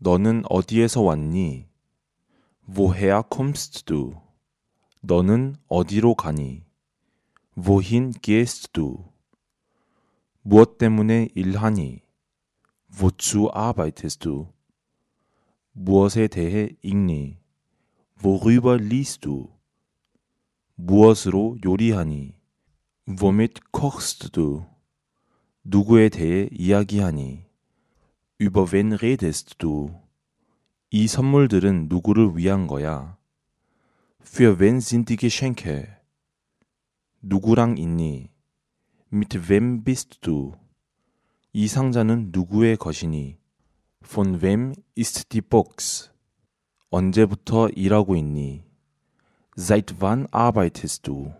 너는 어디에서 왔니? Woher kommst du? 너는 어디로 가니? Wohin gehst du? 무엇 때문에 일하니? Wozu arbeitest du? 무엇에 대해 읽니? Worüber liest du? 무엇으로 요리하니? Womit kochst du? 누구에 대해 이야기하니? Über wen redest du? 이 선물들은 누구를 위한 거야? Für wen sind die Geschenke? 누구랑 있니? Mit wem bist du? 이 상자는 누구의 것이니? Von wem ist die Box? 언제부터 일하고 있니? Seit wann arbeitest du?